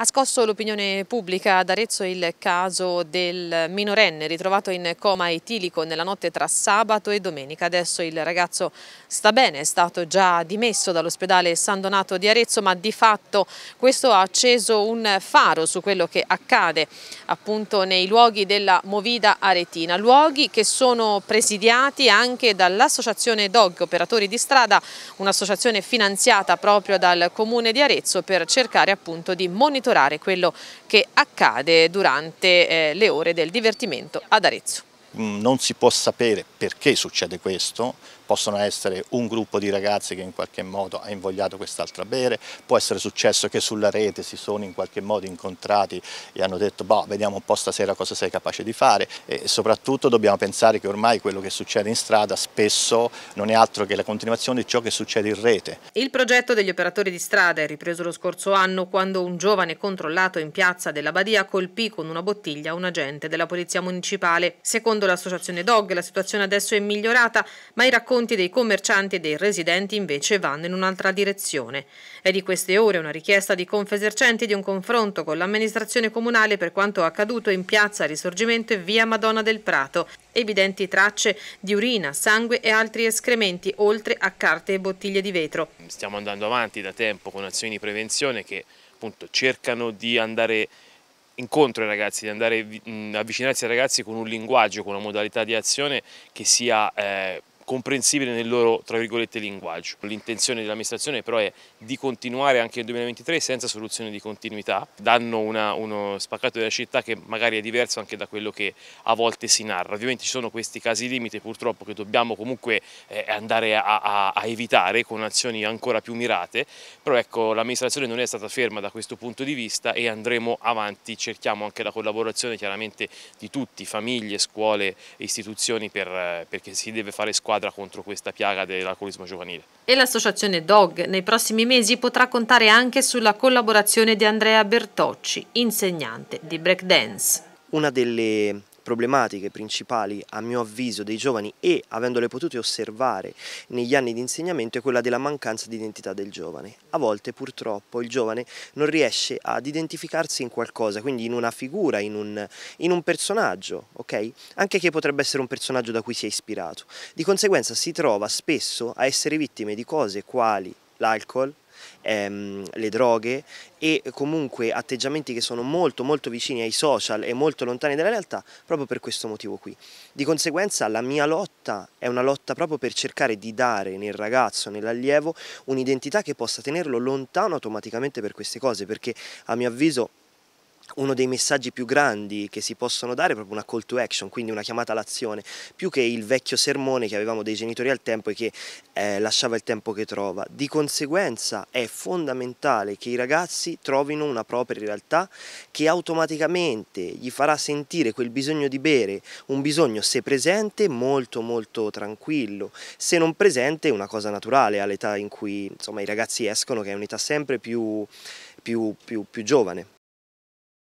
Ha scosso l'opinione pubblica ad Arezzo il caso del minorenne ritrovato in coma etilico nella notte tra sabato e domenica. Adesso il ragazzo sta bene, è stato già dimesso dall'ospedale San Donato di Arezzo, ma di fatto questo ha acceso un faro su quello che accade appunto nei luoghi della Movida Aretina, luoghi che sono presidiati anche dall'associazione DOG, operatori di strada, un'associazione finanziata proprio dal comune di Arezzo per cercare appunto di monitorare monitorare quello che accade durante eh, le ore del divertimento ad Arezzo. Mm, non si può sapere perché succede questo, possono essere un gruppo di ragazzi che in qualche modo ha invogliato quest'altra a bere, può essere successo che sulla rete si sono in qualche modo incontrati e hanno detto boh, vediamo un po' stasera cosa sei capace di fare e soprattutto dobbiamo pensare che ormai quello che succede in strada spesso non è altro che la continuazione di ciò che succede in rete. Il progetto degli operatori di strada è ripreso lo scorso anno quando un giovane controllato in piazza della Badia colpì con una bottiglia un agente della polizia municipale. Secondo l'associazione DOG la situazione adesso è migliorata ma i racconti confronti dei commercianti e dei residenti invece vanno in un'altra direzione. È di queste ore una richiesta di Confesercenti di un confronto con l'amministrazione comunale per quanto accaduto in piazza Risorgimento e via Madonna del Prato, evidenti tracce di urina, sangue e altri escrementi, oltre a carte e bottiglie di vetro. Stiamo andando avanti da tempo con azioni di prevenzione che appunto cercano di andare incontro ai ragazzi, di andare, avvicinarsi ai ragazzi con un linguaggio, con una modalità di azione che sia eh, comprensibile nel loro linguaggio. L'intenzione dell'amministrazione però è di continuare anche nel 2023 senza soluzione di continuità, danno una, uno spaccato della città che magari è diverso anche da quello che a volte si narra. Ovviamente ci sono questi casi limite purtroppo che dobbiamo comunque eh, andare a, a, a evitare con azioni ancora più mirate, però ecco l'amministrazione non è stata ferma da questo punto di vista e andremo avanti, cerchiamo anche la collaborazione chiaramente di tutti, famiglie, scuole, istituzioni per, eh, perché si deve fare squadra squadra contro questa piaga dell'alcolismo giovanile. E l'associazione DOG nei prossimi mesi potrà contare anche sulla collaborazione di Andrea Bertocci, insegnante di breakdance. Una delle problematiche principali a mio avviso dei giovani e avendole potute osservare negli anni di insegnamento è quella della mancanza di identità del giovane. A volte purtroppo il giovane non riesce ad identificarsi in qualcosa, quindi in una figura, in un, in un personaggio, ok? Anche che potrebbe essere un personaggio da cui si è ispirato. Di conseguenza si trova spesso a essere vittime di cose quali l'alcol, ehm, le droghe e comunque atteggiamenti che sono molto molto vicini ai social e molto lontani dalla realtà proprio per questo motivo qui. Di conseguenza la mia lotta è una lotta proprio per cercare di dare nel ragazzo, nell'allievo, un'identità che possa tenerlo lontano automaticamente per queste cose perché a mio avviso uno dei messaggi più grandi che si possono dare è proprio una call to action, quindi una chiamata all'azione, più che il vecchio sermone che avevamo dei genitori al tempo e che eh, lasciava il tempo che trova. Di conseguenza è fondamentale che i ragazzi trovino una propria realtà che automaticamente gli farà sentire quel bisogno di bere, un bisogno se presente molto molto tranquillo, se non presente una cosa naturale all'età in cui insomma, i ragazzi escono che è un'età sempre più, più, più, più giovane.